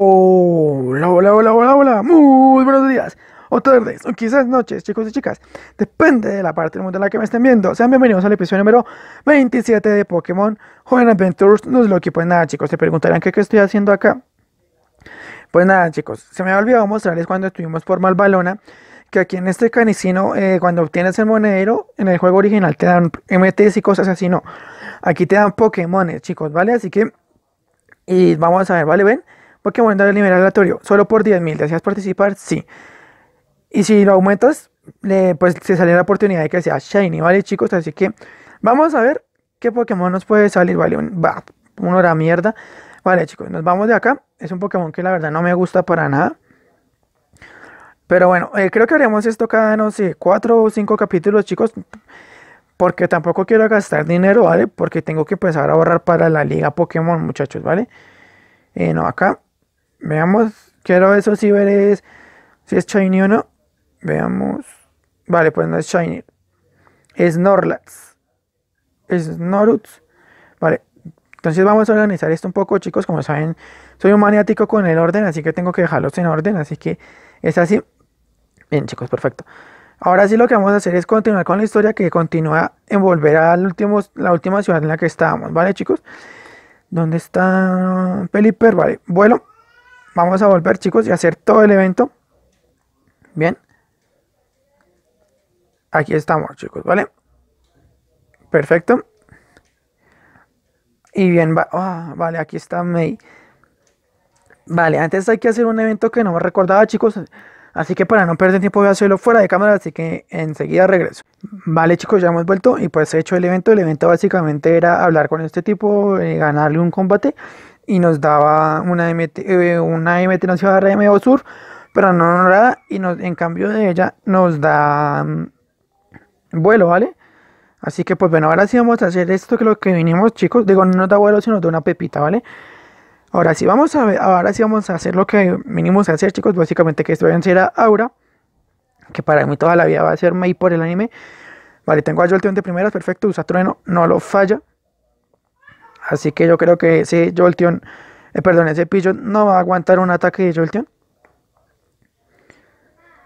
Hola, hola, hola, hola, hola, muy buenos días, o tardes, o quizás noches, chicos y chicas, depende de la parte del mundo en la que me estén viendo. Sean bienvenidos al episodio número 27 de Pokémon Joven Adventures. No es lo que, pues nada, chicos, se preguntarán qué, estoy haciendo acá. Pues nada, chicos, se me había olvidado mostrarles cuando estuvimos por Malvalona que aquí en este canicino, eh, cuando obtienes el monedero, en el juego original te dan MTs y cosas así, no. Aquí te dan Pokémones, chicos, ¿vale? Así que, y vamos a ver, ¿vale? Ven Pokémon de nivel aleatorio, solo por 10.000, ¿deseas participar? Sí. Y si lo aumentas, pues se sale la oportunidad de que sea Shiny, ¿vale chicos? Así que vamos a ver qué Pokémon nos puede salir, ¿vale? va, una hora mierda. Vale chicos, nos vamos de acá. Es un Pokémon que la verdad no me gusta para nada. Pero bueno, eh, creo que haremos esto cada, no sé, cuatro o cinco capítulos, chicos. Porque tampoco quiero gastar dinero, ¿vale? Porque tengo que empezar a ahorrar para la liga Pokémon, muchachos, ¿vale? Eh, no, acá. Veamos, quiero eso si ver es, si es shiny o no. Veamos. Vale, pues no es shiny. Es Es norutz Vale, entonces vamos a organizar esto un poco, chicos. Como saben, soy un maniático con el orden, así que tengo que dejarlos en orden. Así que es así. Bien, chicos, perfecto. Ahora sí lo que vamos a hacer es continuar con la historia que continúa en volver a la última ciudad en la que estábamos, ¿vale, chicos? ¿Dónde está Pelipper? Vale, vuelo. Vamos a volver chicos y hacer todo el evento. Bien. Aquí estamos chicos, ¿vale? Perfecto. Y bien, ah, vale, aquí está May. Vale, antes hay que hacer un evento que no me recordaba chicos. Así que para no perder tiempo voy a hacerlo fuera de cámara, así que enseguida regreso. Vale chicos, ya hemos vuelto y pues he hecho el evento. El evento básicamente era hablar con este tipo, eh, ganarle un combate y nos daba una MT, eh, una MT nos iba a dar MO Sur, pero no nos da, y nos, en cambio de ella nos da mm, vuelo, ¿vale? Así que pues bueno, ahora sí vamos a hacer esto que lo que vinimos, chicos. Digo, no nos da vuelo, sino da una pepita, ¿vale? Ahora sí vamos a ver, ahora sí vamos a hacer lo que vinimos a hacer, chicos. Básicamente que esto va a ser Aura, que para mí toda la vida va a ser May por el anime. Vale, tengo a Jolteon de primeras, perfecto, usa trueno, no lo falla. Así que yo creo que ese Jolteon, eh, perdón, ese Pigeon no va a aguantar un ataque de Jolteon.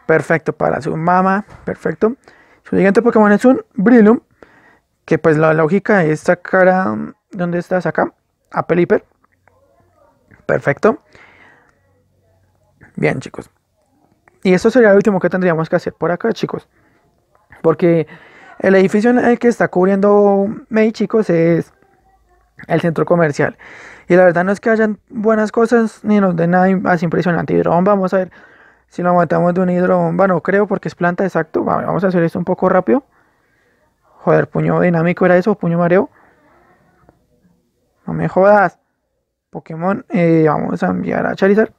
Perfecto para su mamá. perfecto. Su siguiente Pokémon es un Brillum, que pues la lógica es sacar a... ¿Dónde estás acá? A Pelipper. Perfecto. Bien, chicos. Y esto sería lo último que tendríamos que hacer por acá, chicos. Porque el edificio en el que está cubriendo Mei, chicos, es el centro comercial. Y la verdad no es que hayan buenas cosas ni nos den nada más impresionante. Hidrobomba, vamos a ver si lo matamos de una hidrobomba. No creo porque es planta, exacto. Vamos a hacer esto un poco rápido. Joder, puño dinámico era eso, puño mareo. No me jodas. Pokémon, eh, vamos a enviar a Charizard.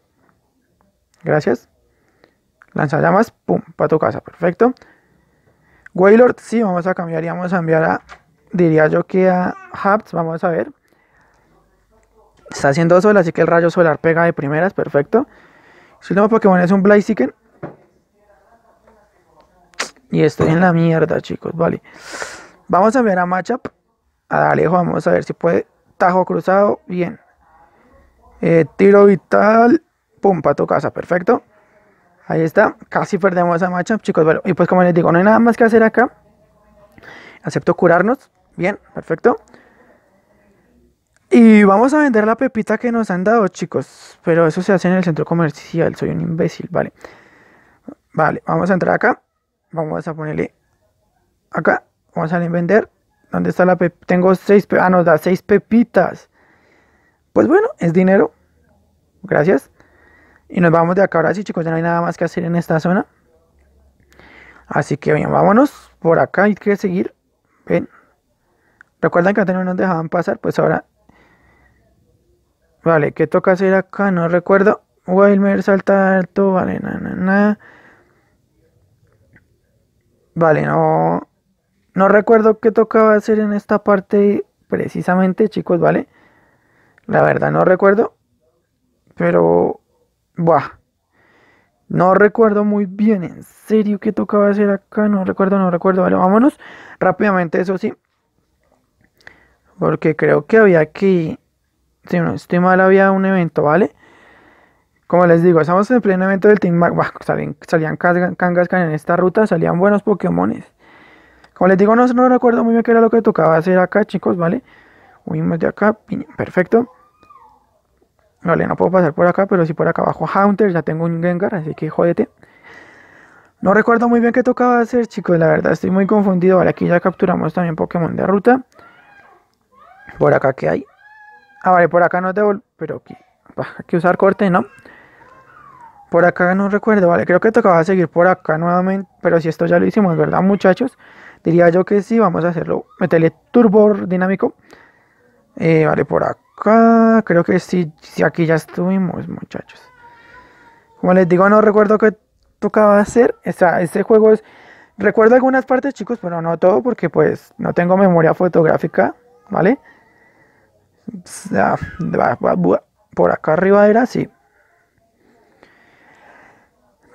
Gracias. Lanzallamas, pum, para tu casa, perfecto. Waylord, sí, vamos a cambiar y vamos a enviar a diría yo que a Haps, vamos a ver. Está haciendo sol, así que el rayo solar pega de primeras, perfecto. Su nuevo Pokémon es un Blaziken. Y estoy en la mierda, chicos, vale. Vamos a ver a Matchup A Alejo, vamos a ver si puede. Tajo cruzado, bien. Eh, tiro vital. Pum, para tu casa, perfecto. Ahí está, casi perdemos a Matchup, chicos. y pues como les digo, no hay nada más que hacer acá. Acepto curarnos. Bien, perfecto. Y vamos a vender la pepita que nos han dado, chicos. Pero eso se hace en el centro comercial. Soy un imbécil, vale. Vale, vamos a entrar acá. Vamos a ponerle acá. Vamos a vender. ¿Dónde está la pepita? Tengo seis pepitas. Ah, nos da seis pepitas. Pues bueno, es dinero. Gracias. Y nos vamos de acá ahora sí, chicos. Ya no hay nada más que hacer en esta zona. Así que bien, vámonos por acá. y que seguir. Ven, Recuerdan que antes no nos dejaban pasar, pues ahora. Vale, ¿qué toca hacer acá? No recuerdo. Wilmer salta alto, vale, nada, na, Vale, no. No recuerdo qué tocaba hacer en esta parte precisamente, chicos, ¿vale? La verdad no recuerdo. Pero. Buah. No recuerdo muy bien, en serio, qué tocaba hacer acá. No recuerdo, no recuerdo. Vale, vámonos rápidamente, eso sí. Porque creo que había aquí... si no estoy mal, había un evento, ¿vale? Como les digo, estamos en pleno evento del Team Magma... salían, salían en esta ruta, salían buenos Pokémones. Como les digo, no, no recuerdo muy bien qué era lo que tocaba hacer acá, chicos, ¿vale? Huimos de acá, perfecto. Vale, no puedo pasar por acá, pero sí por acá abajo Haunter, ya tengo un Gengar, así que jódete. No recuerdo muy bien qué tocaba hacer, chicos, la verdad estoy muy confundido. Vale, aquí ya capturamos también Pokémon de ruta. Por acá que hay. Ah, vale, por acá no debo. Pero aquí. Hay que usar corte, ¿no? Por acá no recuerdo, vale. Creo que tocaba seguir por acá nuevamente. Pero si esto ya lo hicimos, ¿verdad, muchachos? Diría yo que sí, vamos a hacerlo. Meterle turbo dinámico. Eh, vale, por acá. Creo que sí, sí, aquí ya estuvimos, muchachos. Como les digo, no recuerdo qué tocaba hacer. O este juego es. Recuerdo algunas partes, chicos, pero no todo, porque pues no tengo memoria fotográfica, ¿vale? Por acá arriba era así.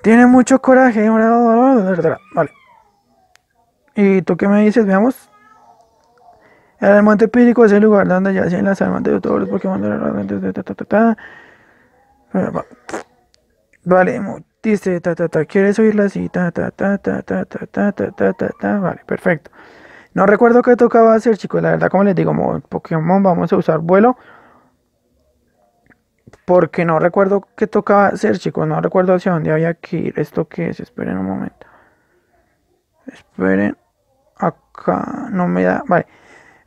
Tiene mucho coraje. Vale. ¿Y tú qué me dices? Veamos. El monte pírico es el lugar donde yacen las almas de todos los Pokémon. Vale, dice, ta, ta, ¿quieres oírla así? vale, perfecto. No recuerdo qué tocaba hacer, chicos. La verdad, como les digo, Pokémon vamos a usar vuelo. Porque no recuerdo qué tocaba hacer, chicos. No recuerdo hacia dónde había que ir. ¿Esto qué es? Esperen un momento. Esperen. Acá no me da. Vale.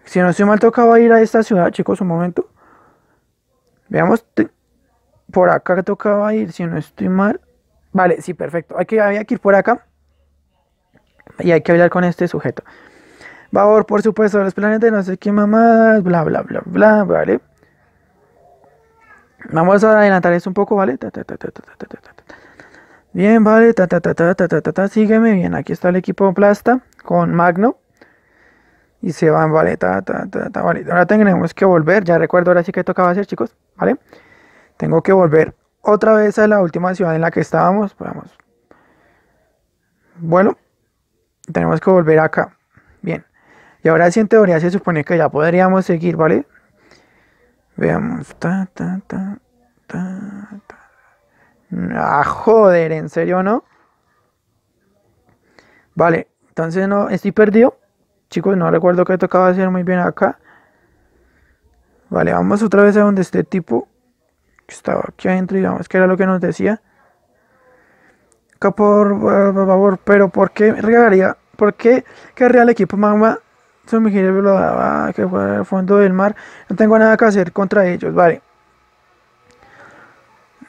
Si no estoy mal, tocaba ir a esta ciudad, chicos. Un momento. Veamos. Por acá que tocaba ir. Si no estoy mal. Vale, sí, perfecto. Hay había que ir por acá. Y hay que hablar con este sujeto. Babor, por supuesto, los planetas, no sé qué mamadas, bla, bla, bla, bla, ¿vale? Vamos a adelantar eso un poco, ¿vale? bien, vale, sígueme, bien, aquí está el equipo Plasta con Magno. Y se van, vale, vale. Ahora tenemos que volver, ya recuerdo ahora sí que tocaba hacer, chicos, ¿vale? Tengo que volver otra vez a la última ciudad en la que estábamos, vamos. Bueno, tenemos que volver acá. Y ahora sí, en teoría se supone que ya podríamos seguir, ¿vale? Veamos. Ah, joder, ¿en serio no? Vale, entonces no, estoy perdido. Chicos, no recuerdo que tocaba hacer muy bien acá. Vale, vamos otra vez a donde este tipo que estaba aquí adentro, digamos que era lo que nos decía. capor por, favor, pero ¿por qué regaría? ¿Por qué querría el equipo Magma lo daba ah, ah, ah, que fue al fondo del mar. No tengo nada que hacer contra ellos, vale.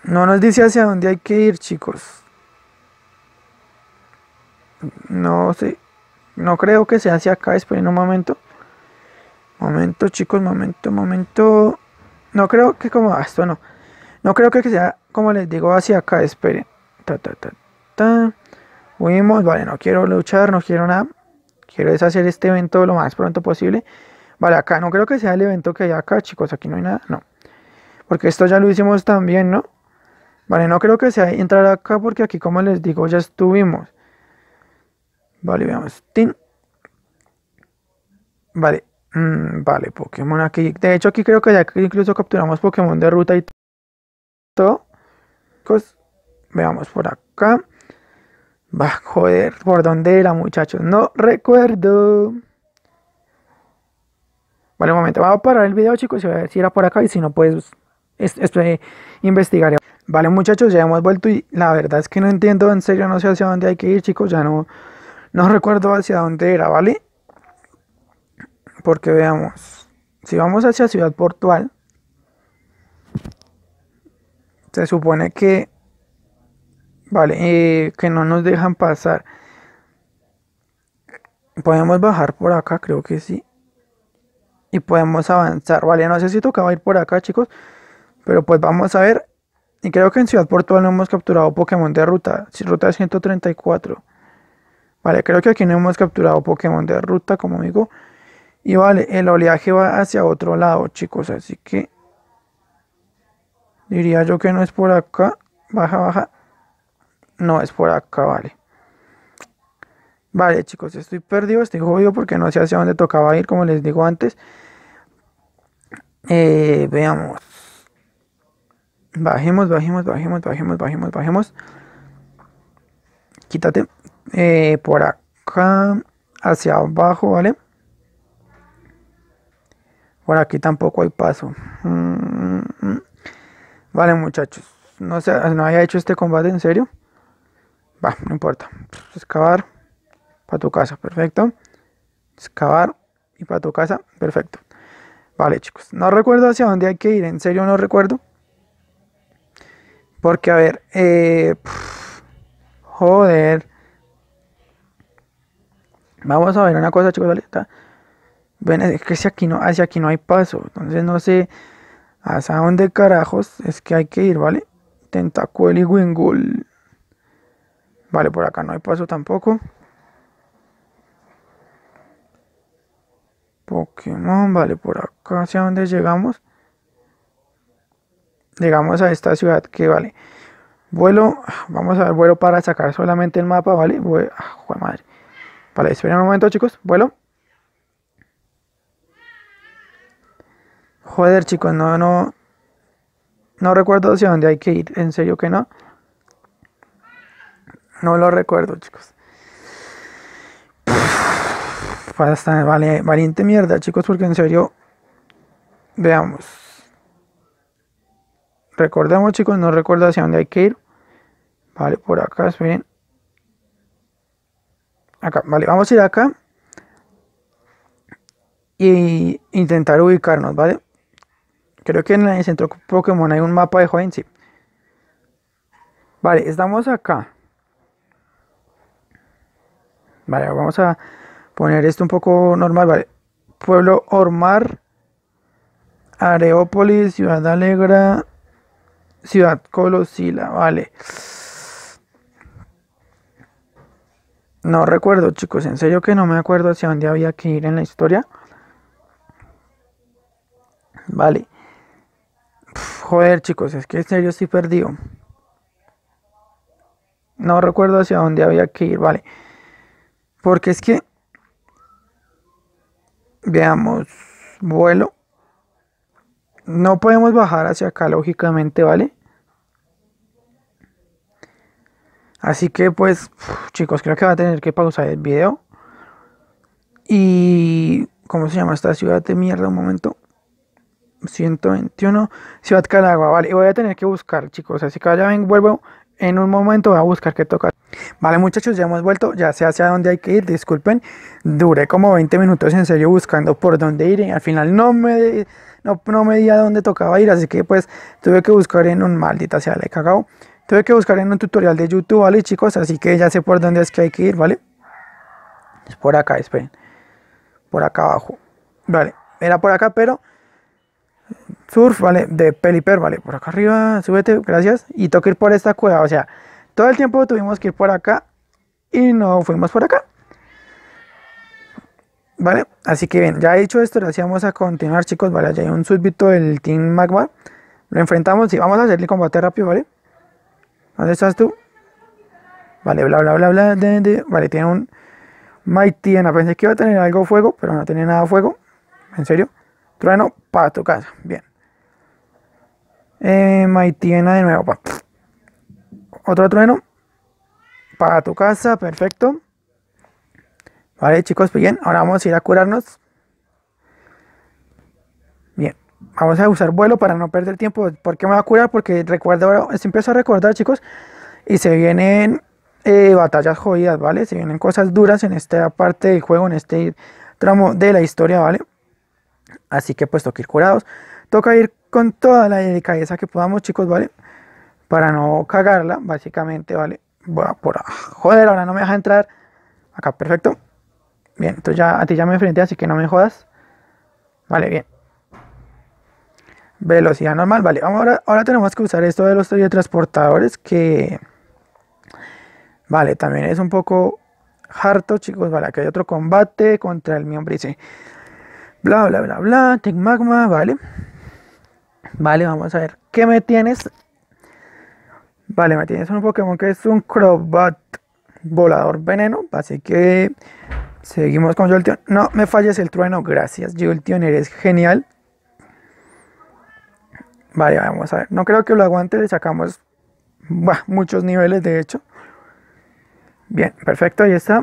No nos dice hacia dónde hay que ir, chicos. No sé. No creo que sea hacia acá. Esperen un momento. Momento, chicos. Momento, momento. No creo que como... esto no. No creo que sea, como les digo, hacia acá. Esperen. Ta, ta, ta, ta. Huimos. Vale, no quiero luchar. No quiero nada. Quiero deshacer este evento lo más pronto posible. Vale, acá no creo que sea el evento que hay acá, chicos. Aquí no hay nada, no. Porque esto ya lo hicimos también, ¿no? Vale, no creo que sea entrar acá porque aquí, como les digo, ya estuvimos. Vale, veamos. Vale. Mm, vale, Pokémon aquí. De hecho, aquí creo que ya incluso capturamos Pokémon de ruta y todo. Pues, veamos por acá. Va, joder, ¿por dónde era, muchachos? No recuerdo. Vale, un momento, vamos a parar el video, chicos, y a ver si era por acá y si no, pues estoy investigaré. Vale, muchachos, ya hemos vuelto y la verdad es que no entiendo, en serio, no sé hacia dónde hay que ir, chicos, ya no, no recuerdo hacia dónde era, ¿vale? Porque veamos, si vamos hacia Ciudad Portual, se supone que Vale, eh, que no nos dejan pasar. Podemos bajar por acá, creo que sí. Y podemos avanzar. Vale, no sé si tocaba ir por acá, chicos. Pero pues vamos a ver. Y creo que en Ciudad Portugal no hemos capturado Pokémon de ruta. Ruta 134. Vale, creo que aquí no hemos capturado Pokémon de ruta, como digo. Y vale, el oleaje va hacia otro lado, chicos. Así que... Diría yo que no es por acá. Baja, baja. No, es por acá, vale. Vale, chicos, estoy perdido, estoy jodido porque no sé hacia dónde tocaba ir, como les digo antes. Eh, veamos. Bajemos, bajemos, bajemos, bajemos, bajemos, bajemos. Quítate. Eh, por acá, hacia abajo, ¿vale? Por aquí tampoco hay paso. Mm, mm, mm. Vale, muchachos. No, sé, no haya hecho este combate en serio. Va, no importa. Excavar para tu casa, perfecto. Excavar y para tu casa, perfecto. Vale, chicos. No recuerdo hacia dónde hay que ir. En serio, no recuerdo. Porque, a ver, eh, joder. Vamos a ver una cosa, chicos, ¿vale? Está. Ven, es que si aquí no, hacia aquí no hay paso. Entonces no sé hasta dónde carajos es que hay que ir, ¿vale? Tentacuel y Wingul. Vale, por acá no hay paso tampoco. Pokémon, vale, por acá hacia dónde llegamos. Llegamos a esta ciudad que vale. Vuelo, vamos a ver vuelo para sacar solamente el mapa, ¿vale? Voy, ah, madre. Vale, esperen un momento, chicos. Vuelo. Joder, chicos, no, no. No recuerdo hacia dónde hay que ir. En serio que no. No lo recuerdo, chicos. vale, valiente mierda, chicos, porque en serio. Veamos. Recordemos, chicos, no recuerdo hacia dónde hay que ir. Vale, por acá, esperen. Acá, vale, vamos a ir acá. Y intentar ubicarnos, ¿vale? Creo que en el centro Pokémon hay un mapa de joven, Vale, estamos acá. Vale, vamos a poner esto un poco normal, vale. Pueblo Ormar, Areópolis, Ciudad Alegra, Ciudad Colosila, vale. No recuerdo, chicos, en serio que no me acuerdo hacia dónde había que ir en la historia. Vale. joder, chicos, es que en serio estoy perdido. No recuerdo hacia dónde había que ir, vale. Porque es que, veamos, vuelo. No podemos bajar hacia acá, lógicamente, ¿vale? Así que pues, chicos, creo que va a tener que pausar el video. Y... ¿Cómo se llama esta ciudad de mierda? Un momento. 121. Ciudad Calagua, vale. Voy a tener que buscar, chicos. Así que ya ven, vuelvo en un momento voy a buscar qué tocar. Vale muchachos, ya hemos vuelto, ya sé hacia dónde hay que ir, disculpen. Duré como 20 minutos en serio buscando por dónde ir y al final no me, no, me di a dónde tocaba ir, así que pues tuve que buscar en un maldita sea de cagao. Tuve que buscar en un tutorial de YouTube, ¿vale chicos? Así que ya sé por dónde es que hay que ir, ¿vale? Es por acá, esperen. Por acá abajo. Vale, era por acá, pero surf, vale, de peliper, vale, por acá arriba, súbete, gracias, y toca ir por esta cueva, o sea, todo el tiempo tuvimos que ir por acá y no fuimos por acá. Vale, así que bien, ya he dicho esto, lo hacíamos a continuar, chicos, vale, ya hay un súbito del Team Magma, lo enfrentamos y vamos a hacerle combate rápido, vale. ¿Dónde estás tú? Vale, bla, bla, bla, bla, vale, tiene un Mighty, pensé que iba a tener algo fuego, pero no tiene nada fuego, en serio. Trueno para tu casa. Bien. Eh, Maitiena de nuevo. Pa. Otro trueno para tu casa. Perfecto. Vale, chicos, pues bien. Ahora vamos a ir a curarnos. Bien. Vamos a usar vuelo para no perder tiempo. ¿Por qué me va a curar? Porque recuerdo, se empieza a recordar, chicos. Y se vienen eh, batallas jodidas, ¿vale? Se vienen cosas duras en esta parte del juego, en este tramo de la historia, ¿vale? Así que pues toca ir curados. Toca ir con toda la delicadeza que podamos, chicos, ¿vale? Para no cagarla, básicamente, ¿vale? Bueno, por... Joder, ahora no me deja entrar. Acá, perfecto. Bien, entonces ya a ti ya me enfrenté, así que no me jodas. Vale, bien. Velocidad normal, vale. Ahora, ahora tenemos que usar esto de los teletransportadores que... Vale, también es un poco harto, chicos. Vale, aquí hay otro combate contra el sí. Bla, bla, bla, bla. Tech Magma, vale. Vale, vamos a ver. ¿Qué me tienes? Vale, me tienes un Pokémon que es un Crobat volador veneno. Así que seguimos con Jolteon. No me falles el trueno, gracias. Jolteon, eres genial. Vale, vamos a ver. No creo que lo aguante. Le sacamos muchos niveles, de hecho. Bien, perfecto. Ahí está.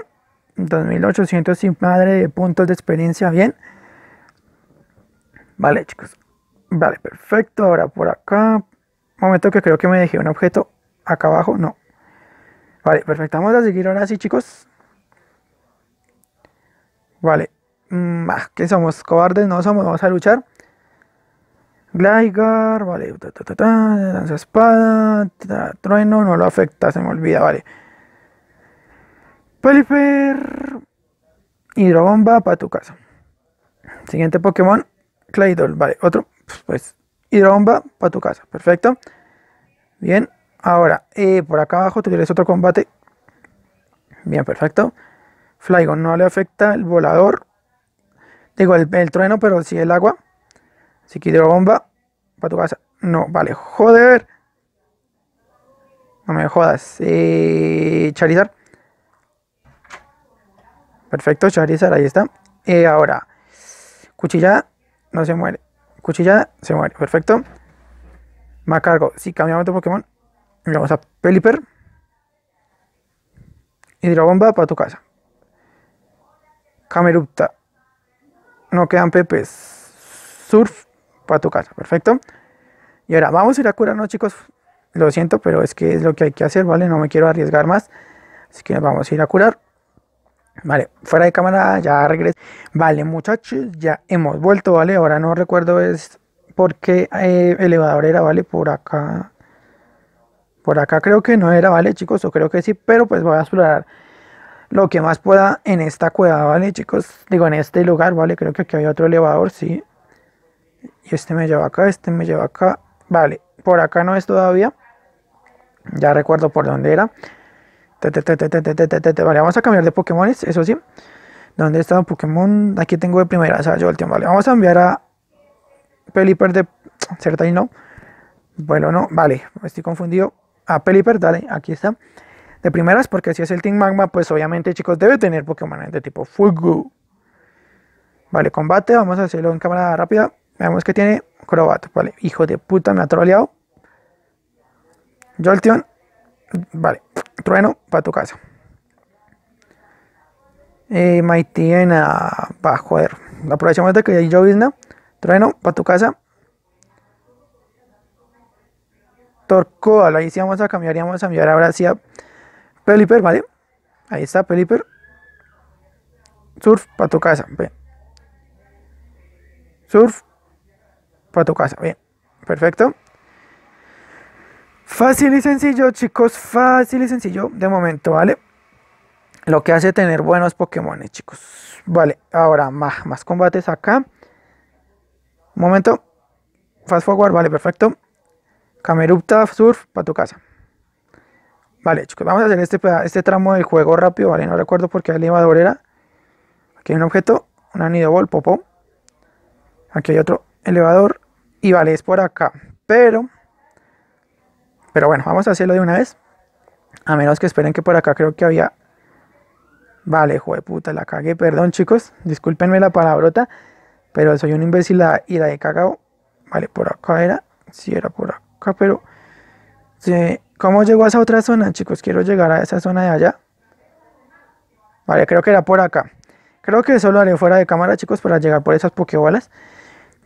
2800 y madre de puntos de experiencia. Bien. Vale, chicos. Vale, perfecto. Ahora por acá. Momento que creo que me dejé un objeto acá abajo. No. Vale, perfecto. Vamos a seguir ahora sí, chicos. Vale. Mm, ah, que somos? ¿Cobardes? No somos. Vamos a luchar. Gligar, vale. Ta, espada. trueno, no lo afecta, se me olvida, vale. Pelipper. Hidrobomba para tu casa. Siguiente Pokémon. Claydol, vale, otro, pues hidrobomba para tu casa, perfecto. Bien, ahora, eh, por acá abajo tienes otro combate. Bien, perfecto. Flygon no le afecta el volador, digo el, el trueno, pero sí el agua. Así que hidrobomba para tu casa. No, vale, joder. No me jodas. Eh, Charizard. Perfecto, Charizard, ahí está. Y eh, ahora, cuchilla no se muere. Cuchillada, se muere. Perfecto. Macargo, si cambiamos de Pokémon, vamos a Pelipper. Hidrobomba para tu casa. Camerupta. No quedan pepes. Surf para tu casa. Perfecto. Y ahora vamos a ir a curarnos, chicos. Lo siento, pero es que es lo que hay que hacer, ¿vale? No me quiero arriesgar más. Así que vamos a ir a curar. Vale, fuera de cámara ya regreso. Vale, muchachos, ya hemos vuelto, ¿vale? Ahora no recuerdo es porque el eh, elevador era, ¿vale? Por acá. Por acá creo que no era, ¿vale, chicos? O creo que sí, pero pues voy a explorar lo que más pueda en esta cueva, ¿vale, chicos? Digo, en este lugar, ¿vale? Creo que aquí hay otro elevador, sí. Y este me lleva acá, este me lleva acá. Vale, por acá no es todavía. Ya recuerdo por dónde era. Vale, vamos a cambiar de Pokémon, eso sí. ¿Dónde está Pokémon? Aquí tengo de primeras Yo Vale, vamos a enviar a Pelipper de... ¿Cierto? no. Bueno, no. Vale, estoy confundido. A Pelipper, dale, aquí está. De primeras, porque si es el Team Magma, pues obviamente, chicos, debe tener Pokémon de tipo Fuego. Vale, combate, vamos a hacerlo en cámara rápida. Veamos que tiene Crobat, vale. Hijo de puta, me ha troleado. Jolteon, vale. Trueno, para tu casa. Eh, Maitiena va, joder. Aprovechamos de que hay llovizna. Trueno, para tu casa. Torco ahí sí vamos a cambiar y vamos a mirar ahora hacia a Peliper, ¿vale? Ahí está Peliper. Surf para tu casa, Surf para tu casa, bien. Perfecto. Fácil y sencillo, chicos. Fácil y sencillo de momento, ¿vale? Lo que hace tener buenos Pokémon, chicos. Vale, ahora más, más combates acá. Un momento. Fast forward, vale, perfecto. Camerupta, surf, para tu casa. Vale, chicos, vamos a hacer este, este tramo del juego rápido, ¿vale? No recuerdo por qué elevador era. Aquí hay un objeto, un anidobol, popo. Aquí hay otro elevador. Y vale, es por acá. Pero pero bueno, vamos a hacerlo de una vez. A menos que esperen que por acá creo que había... Vale, joder, puta, la cagué. Perdón, chicos. Discúlpenme la palabrota. Pero soy un imbécil y la he cagado. Vale, por acá era. si era por acá, pero... ¿Cómo llegó a esa otra zona, chicos? Quiero llegar a esa zona de allá. Vale, creo que era por acá. Creo que eso lo haré fuera de cámara, chicos, para llegar por esas pokebolas.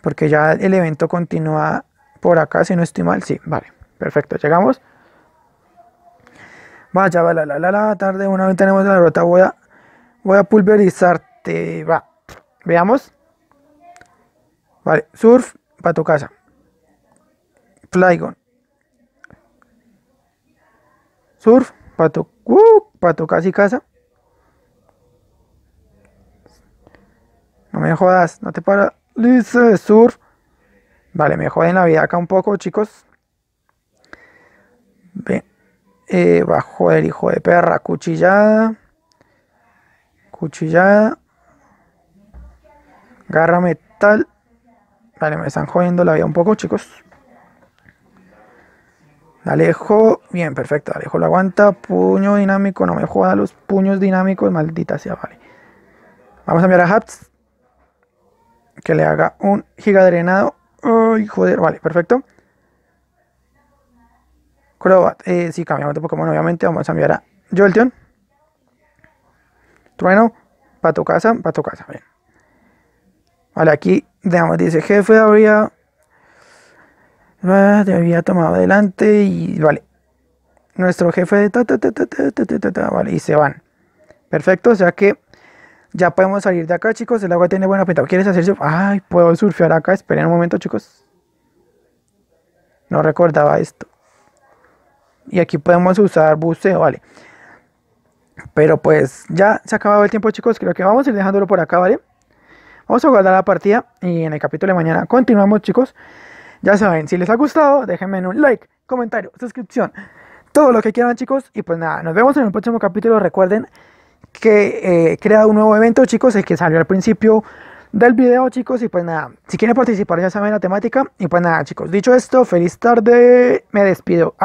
Porque ya el evento continúa por acá, si no estoy mal. Sí, vale. Perfecto, llegamos. Vaya, va, la, la, la, la, tarde, una vez tenemos la derrota, voy a, pulverizarte, va. Veamos. Vale, surf, para tu casa. Flygon. Surf, pa' tu, uh, para tu casa y casa. No me jodas, no te para. luis, surf. Vale, me joden la vida acá un poco, chicos. Eh, bajo el hijo de perra, cuchillada. Cuchillada. Garra metal. Vale, me están jodiendo la vida un poco, chicos. Alejo, bien, perfecto. Alejo lo aguanta. Puño dinámico, no me joda los puños dinámicos, maldita sea, vale. Vamos a enviar a Haps. Que le haga un gigadrenado. Ay, joder, vale, perfecto. Eh, si cambiamos de Pokémon, obviamente vamos a enviar a Jolteon. Trueno, tu Casa, Para tu Casa. Vale, aquí dejamos, dice jefe, habría. Ah, había tomado adelante y vale. Nuestro jefe de vale, y se van. Perfecto, o sea que ya podemos salir de acá, chicos. El agua tiene buena pinta. ¿Quieres hacer surf? Ay, puedo surfear acá. Esperen un momento, chicos. No recordaba esto y aquí podemos usar buceo, ¿vale? Pero pues ya se ha acabado el tiempo chicos, creo que vamos a ir dejándolo por acá, ¿vale? Vamos a guardar la partida y en el capítulo de mañana continuamos chicos. Ya saben, si les ha gustado, déjenme un like, comentario, suscripción, todo lo que quieran chicos. Y pues nada, nos vemos en el próximo capítulo. Recuerden que He eh, creado un nuevo evento chicos, el que salió al principio del video chicos. Y pues nada, si quieren participar ya saben la temática. Y pues nada chicos, dicho esto, feliz tarde, me despido. Ah.